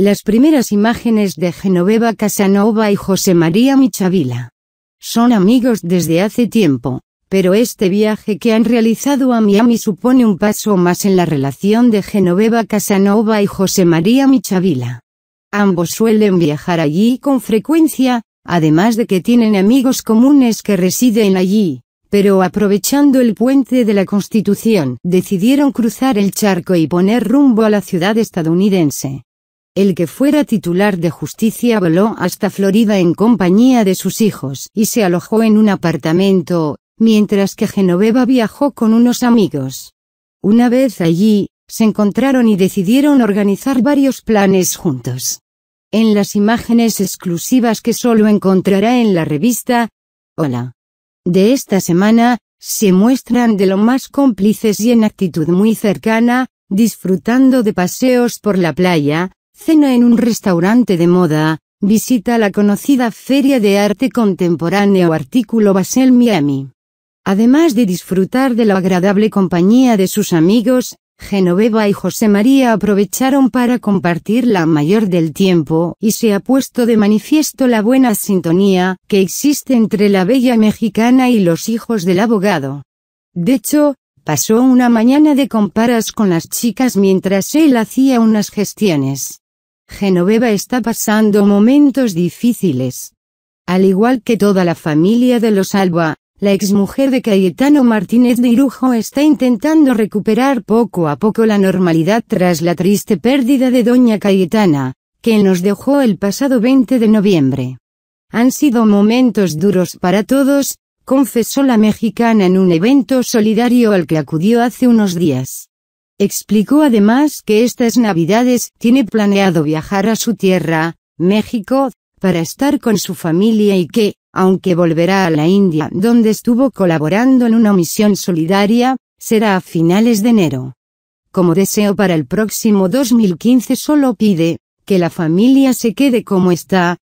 Las primeras imágenes de Genoveva Casanova y José María Michavila. Son amigos desde hace tiempo, pero este viaje que han realizado a Miami supone un paso más en la relación de Genoveva Casanova y José María Michavila. Ambos suelen viajar allí con frecuencia, además de que tienen amigos comunes que residen allí, pero aprovechando el puente de la Constitución, decidieron cruzar el charco y poner rumbo a la ciudad estadounidense el que fuera titular de justicia voló hasta Florida en compañía de sus hijos y se alojó en un apartamento, mientras que Genoveva viajó con unos amigos. Una vez allí, se encontraron y decidieron organizar varios planes juntos. En las imágenes exclusivas que solo encontrará en la revista, Hola. De esta semana, se muestran de lo más cómplices y en actitud muy cercana, disfrutando de paseos por la playa, cena en un restaurante de moda, visita la conocida Feria de Arte Contemporáneo Artículo Basel Miami. Además de disfrutar de la agradable compañía de sus amigos, Genoveva y José María aprovecharon para compartir la mayor del tiempo, y se ha puesto de manifiesto la buena sintonía que existe entre la bella mexicana y los hijos del abogado. De hecho, pasó una mañana de comparas con las chicas mientras él hacía unas gestiones. Genoveva está pasando momentos difíciles. Al igual que toda la familia de los Alba, la exmujer de Cayetano Martínez de Irujo está intentando recuperar poco a poco la normalidad tras la triste pérdida de doña Cayetana, que nos dejó el pasado 20 de noviembre. Han sido momentos duros para todos, confesó la mexicana en un evento solidario al que acudió hace unos días. Explicó además que estas navidades tiene planeado viajar a su tierra, México, para estar con su familia y que, aunque volverá a la India donde estuvo colaborando en una misión solidaria, será a finales de enero. Como deseo para el próximo 2015 solo pide, que la familia se quede como está,